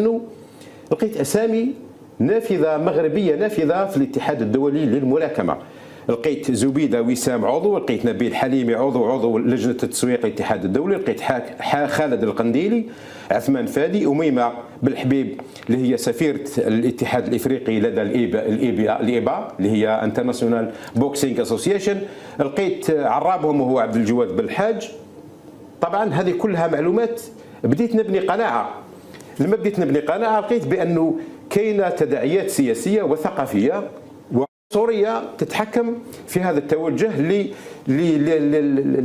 انه لقيت اسامي نافذه مغربيه نافذه في الاتحاد الدولي للملاكمه لقيت زبيده وسام عضو لقيت نبيل حليمي عضو عضو لجنه التسويق الاتحاد الدولي لقيت حاك خالد القنديلي عثمان فادي اميمه بالحبيب اللي هي سفيره الاتحاد الافريقي لدى الايبا الايبا الايبا اللي هي انترناسيونال بوكسينج اسوسيشن لقيت عرابهم وهو عبد الجواد بالحاج طبعا هذه كلها معلومات بديت نبني قناعه لما بديت نبني قناه لقيت بانه كاينه تداعيات سياسيه وثقافيه سوريا تتحكم في هذا التوجه ل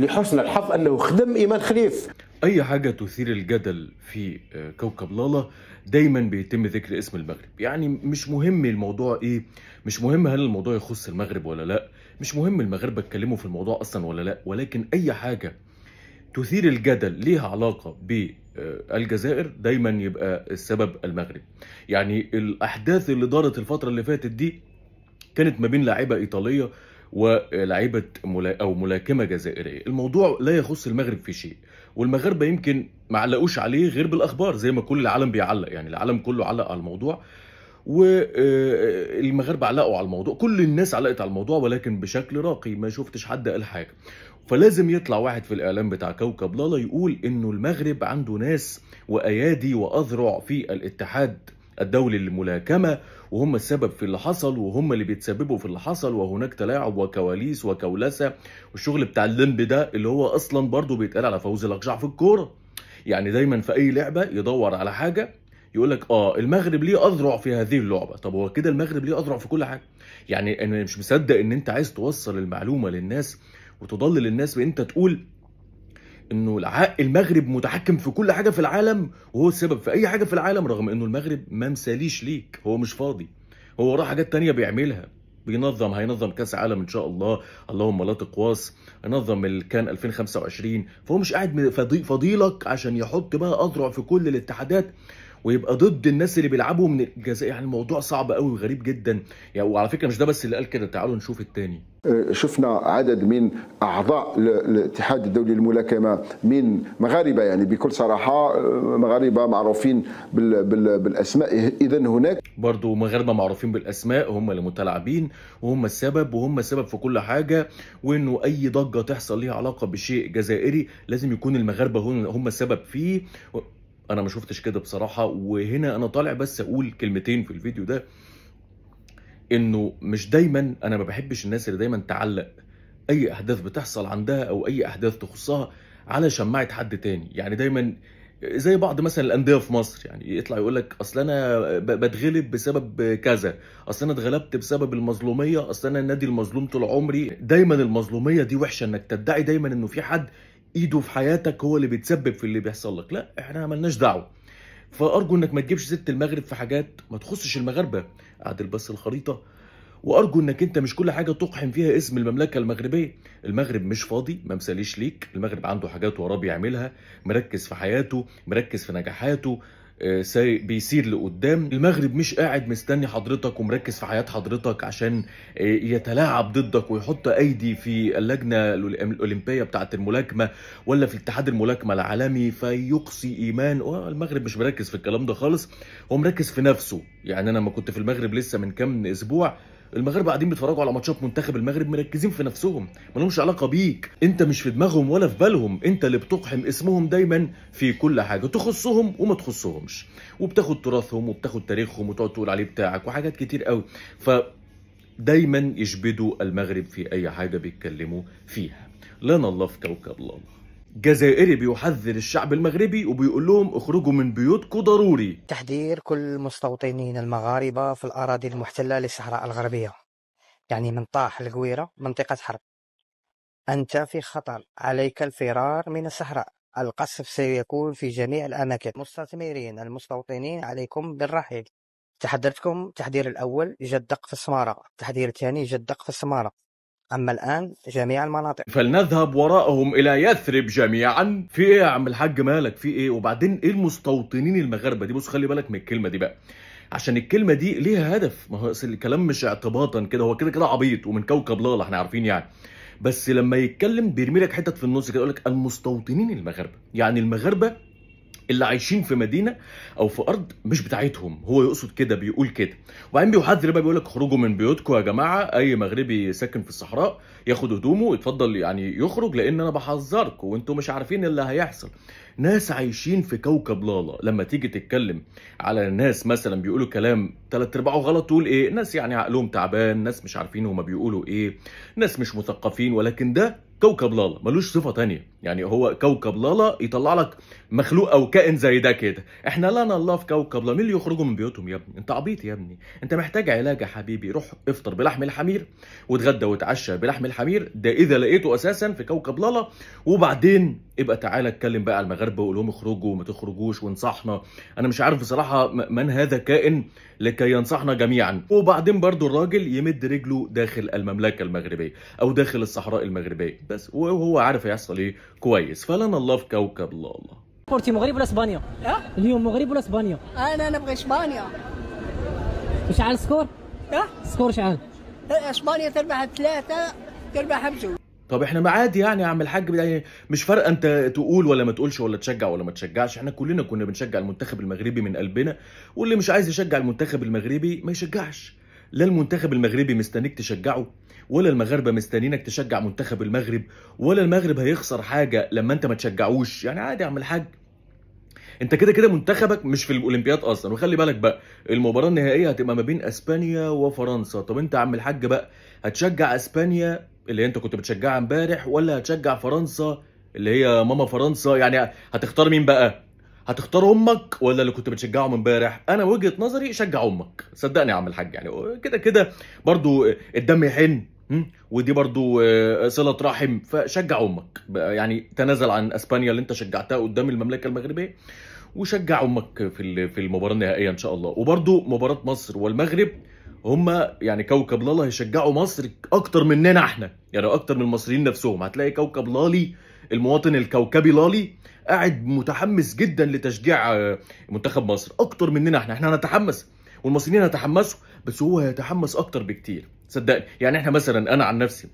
لحسن الحظ انه خدم ايمان خليف اي حاجه تثير الجدل في آه، كوكب لالا دايما بيتم ذكر اسم المغرب يعني مش مهم الموضوع ايه مش مهم هل الموضوع يخص المغرب ولا لا مش مهم المغرب اتكلموا في الموضوع اصلا ولا لا ولكن اي حاجه تثير الجدل ليها علاقه ب آه، الجزائر دايما يبقى السبب المغرب يعني الاحداث اللي دارت الفتره اللي فاتت دي كانت ما بين لاعيبه ايطاليه ولاعيبه ملا او ملاكمه جزائريه الموضوع لا يخص المغرب في شيء والمغاربه يمكن ما علقوش عليه غير بالاخبار زي ما كل العالم بيعلق يعني العالم كله علق على الموضوع والمغاربه آه، آه، علقوا على الموضوع كل الناس علقت على الموضوع ولكن بشكل راقي ما شفتش حد قال حاجه فلازم يطلع واحد في الاعلام بتاع كوكب لالا يقول انه المغرب عنده ناس وايادي واذرع في الاتحاد الدولي للملاكمه وهم السبب في اللي حصل وهم اللي بيتسببوا في اللي حصل وهناك تلاعب وكواليس وكولسه والشغل بتاع اللمب ده اللي هو اصلا برضه بيتقال على فوز الاقشع في الكوره يعني دايما في اي لعبه يدور على حاجه يقول لك اه المغرب ليه اذرع في هذه اللعبه طب هو كده المغرب ليه اذرع في كل حاجه يعني انا مش مصدق ان انت عايز توصل المعلومه للناس وتضلل الناس بان انت تقول انه المغرب متحكم في كل حاجه في العالم وهو السبب في اي حاجه في العالم رغم انه المغرب ما مساليش ليك هو مش فاضي هو وراه حاجات تانية بيعملها بينظم هينظم كاس عالم ان شاء الله اللهم لا تقواس نظم الكان 2025 فهو مش قاعد فضيلك عشان يحط بقى اذرع في كل الاتحادات ويبقى ضد الناس اللي بيلعبوا من الجزاء يعني الموضوع صعب قوي وغريب جدا يعني وعلى فكره مش ده بس اللي قال كده تعالوا نشوف الثاني آه، شفنا عدد من اعضاء الاتحاد الدولي للملاكمه من مغاربه يعني بكل صراحه آه، مغاربه معروفين بال بال بالاسماء اذا هناك برضه مغاربه معروفين بالاسماء هم اللي متلاعبين وهم السبب وهم السبب في كل حاجه وانه اي ضجه تحصل ليها علاقه بشيء جزائري لازم يكون المغاربه هم السبب فيه انا ما شفتش كده بصراحه وهنا انا طالع بس اقول كلمتين في الفيديو ده انه مش دايما انا ما بحبش الناس اللي دايما تعلق اي احداث بتحصل عندها او اي احداث تخصها على شماعه حد تاني يعني دايما زي بعض مثلا الانديه في مصر يعني يطلع يقول لك اصل انا بتغلب بسبب كذا اصل انا اتغلبت بسبب المظلوميه اصل انا النادي المظلوم طول عمري دايما المظلوميه دي وحشه انك تدعي دايما انه في حد ايده في حياتك هو اللي بيتسبب في اللي بيحصل لك لا احنا ملناش دعوه فارجو انك ما تجيبش ست المغرب في حاجات ما تخصش المغاربه اعدل بس الخريطه وارجو انك انت مش كل حاجه تقحم فيها اسم المملكه المغربيه المغرب مش فاضي ما مساليش ليك المغرب عنده حاجات وراه بيعملها مركز في حياته مركز في نجاحاته آه، بيسير لقدام المغرب مش قاعد مستني حضرتك ومركز في حياة حضرتك عشان آه، يتلاعب ضدك ويحط ايدي في اللجنة الاولمبية بتاعة الملاكمة ولا في اتحاد الملاكمة العالمي فيقصي ايمان آه، المغرب مش مركز في الكلام ده خالص هو مركز في نفسه يعني انا لما كنت في المغرب لسه من كام اسبوع المغاربه قاعدين بيتفرجوا على ماتشات منتخب المغرب مركزين في نفسهم مالهمش علاقه بيك انت مش في دماغهم ولا في بالهم انت اللي بتقحم اسمهم دايما في كل حاجه تخصهم وما تخصهمش وبتاخد تراثهم وبتاخد تاريخهم وتقعد تقول عليه بتاعك وحاجات كتير قوي ف دايما يشبدوا المغرب في اي حاجه بيتكلموا فيها لنا الله في كوكب الله جزائري بيحذر الشعب المغربي وبيقول لهم اخرجوا من بيوتكم ضروري تحذير كل المستوطنين المغاربة في الأراضي المحتلة للصحراء الغربية يعني من طاح القويرة منطقة حرب أنت في خطر عليك الفرار من الصحراء القصف سيكون في جميع الأماكن مستثمرين المستوطنين عليكم بالرحيل تحذرتكم تحذير الأول جدق في السمارة تحذير الثاني جدق في السمارة أما الآن جميع المناطق فلنذهب وراءهم إلى يثرب جميعا في إيه يا عم الحاج مالك في إيه وبعدين إيه المستوطنين المغاربة دي بص خلي بالك من الكلمة دي بقى عشان الكلمة دي ليها هدف ما هو الكلام مش اعتباطا كده هو كده كده عبيط ومن كوكب لالا احنا عارفين يعني بس لما يتكلم بيرمي لك حتت في النص كده يقول لك المستوطنين المغاربه يعني المغاربه اللي عايشين في مدينه او في ارض مش بتاعتهم هو يقصد كده بيقول كده وبعدين بيحذر بقى بيقول لك خرجوا من بيوتكم يا جماعه اي مغربي ساكن في الصحراء ياخد هدومه يتفضل يعني يخرج لان انا بحذركم وانتم مش عارفين اللي هيحصل ناس عايشين في كوكب لالا لما تيجي تتكلم على ناس مثلا بيقولوا كلام ثلاث ارباعه غلط تقول ايه ناس يعني عقلهم تعبان ناس مش عارفين هما بيقولوا ايه ناس مش مثقفين ولكن ده كوكب لالا ملوش صفه تانية يعني هو كوكب لالا يطلع لك مخلوق او كائن زي ده كده احنا لنا الله في كوكب لالا مين اللي يخرجوا من بيوتهم يا ابني انت عبيط يا ابني انت محتاج علاج يا حبيبي روح افطر بلحم الحمير واتغدى واتعشى بلحم الحمير ده اذا لقيته اساسا في كوكب لالا وبعدين ابقى تعالى اتكلم بقى على المغاربه وقول لهم اخرجوا وما تخرجوش وانصحنا انا مش عارف بصراحه من هذا كائن لكي ينصحنا جميعا وبعدين برضو الراجل يمد رجله داخل المملكه المغربيه او داخل الصحراء المغربيه بس وهو عارف هيحصل ايه كويس فلنا الله في كوكب الله الله كورتي مغرب ولا اسبانيا؟ اه اليوم مغرب ولا اسبانيا؟ انا نبغي اسبانيا وشحال السكور؟ اه السكور شحال؟ اسبانيا تربح ثلاثة تربح خمسة طب احنا معادي يعني يا عم الحاج يعني مش فارقه انت تقول ولا ما تقولش ولا تشجع ولا ما تشجعش احنا كلنا كنا بنشجع المنتخب المغربي من قلبنا واللي مش عايز يشجع المنتخب المغربي ما يشجعش لا المنتخب المغربي مستنيك تشجعه ولا المغاربه مستنيينك تشجع منتخب المغرب ولا المغرب هيخسر حاجه لما انت ما تشجعوش يعني عادي يا عم الحاج انت كده كده منتخبك مش في الاولمبياد اصلا وخلي بالك بقى المباراه النهائيه هتبقى ما بين اسبانيا وفرنسا طب انت يا عم الحاج بقى هتشجع اسبانيا اللي انت كنت بتشجعها امبارح ولا هتشجع فرنسا اللي هي ماما فرنسا يعني هتختار مين بقى هتختار امك ولا اللي كنت من امبارح انا وجهه نظري شجع امك صدقني يا عم الحاج يعني كده كده برضو الدم يحن ودي برضو آه، صله رحم فشجع امك يعني تنازل عن اسبانيا اللي انت شجعتها قدام المملكه المغربيه وشجع امك في في المباراه النهائيه ان شاء الله وبرضو مباراه مصر والمغرب هما يعني كوكب لالا هيشجعوا مصر اكتر مننا احنا يعني اكتر من المصريين نفسهم هتلاقي كوكب لالي المواطن الكوكبي لالي قاعد متحمس جدا لتشجيع آه، منتخب مصر اكتر مننا احنا احنا هنتحمس والمصريين هيتحمسوا بس هو هيتحمس اكتر بكتير صدقني يعني احنا مثلا انا عن نفسي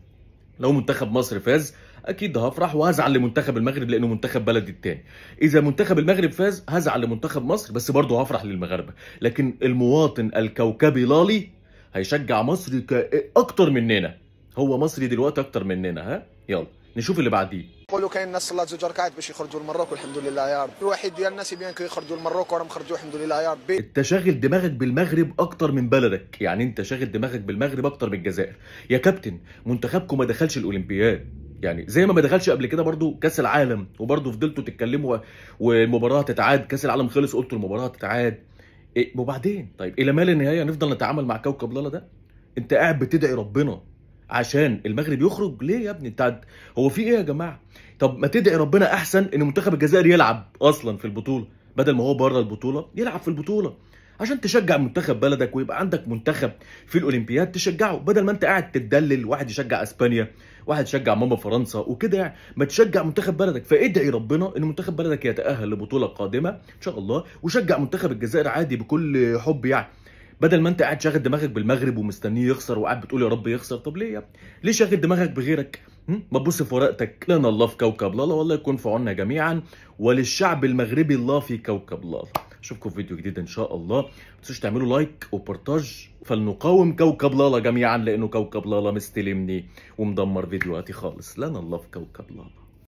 لو منتخب مصر فاز اكيد هفرح وهزعل لمنتخب المغرب لانه منتخب بلدي التاني اذا منتخب المغرب فاز هزعل لمنتخب مصر بس برضه هفرح للمغاربه لكن المواطن الكوكبي لالي هيشجع مصر اكتر مننا هو مصري دلوقتي اكتر مننا ها يلا نشوف اللي بعديه نقولوا كاين الناس صلات زوج ركعات باش يخرجوا المروك والحمد لله يا رب الواحد ديال الناس يبين يخرجوا المروك وراهم خرجوا الحمد لله يا رب انت شاغل دماغك بالمغرب اكتر من بلدك يعني انت شاغل دماغك بالمغرب اكتر من الجزائر يا كابتن منتخبكم ما دخلش الاولمبياد يعني زي ما ما دخلش قبل كده برضو كاس العالم وبرضو فضلتوا تتكلموا والمباراه هتتعاد كاس العالم خلص قلتوا المباراه هتتعاد إيه وبعدين طيب الى ما لا نهايه نفضل نتعامل مع كوكب لالا ده انت قاعد بتدعي ربنا عشان المغرب يخرج ليه يا ابني انت هو في ايه يا جماعه طب ما تدعي ربنا احسن ان منتخب الجزائر يلعب اصلا في البطوله بدل ما هو بره البطوله يلعب في البطوله عشان تشجع منتخب بلدك ويبقى عندك منتخب في الاولمبياد تشجعه بدل ما انت قاعد تدلل واحد يشجع اسبانيا واحد يشجع ماما فرنسا وكده يعني ما تشجع منتخب بلدك فادعي ربنا ان منتخب بلدك يتاهل لبطوله قادمه ان شاء الله وشجع منتخب الجزائر عادي بكل حب يعني بدل ما انت قاعد شاغل دماغك بالمغرب ومستنيه يخسر وقاعد بتقول يا رب يخسر طب ليه يا ليه شاغل دماغك بغيرك ما تبص في ورقتك لنا الله في كوكب لالا والله يكون في عنا جميعا وللشعب المغربي الله في كوكب لالا اشوفكم في فيديو جديد ان شاء الله ما تنسوش تعملوا لايك وبارتاج فلنقاوم كوكب لالا جميعا لانه كوكب لالا مستلمني ومدمر فيديوهاتي خالص لنا الله في كوكب لالا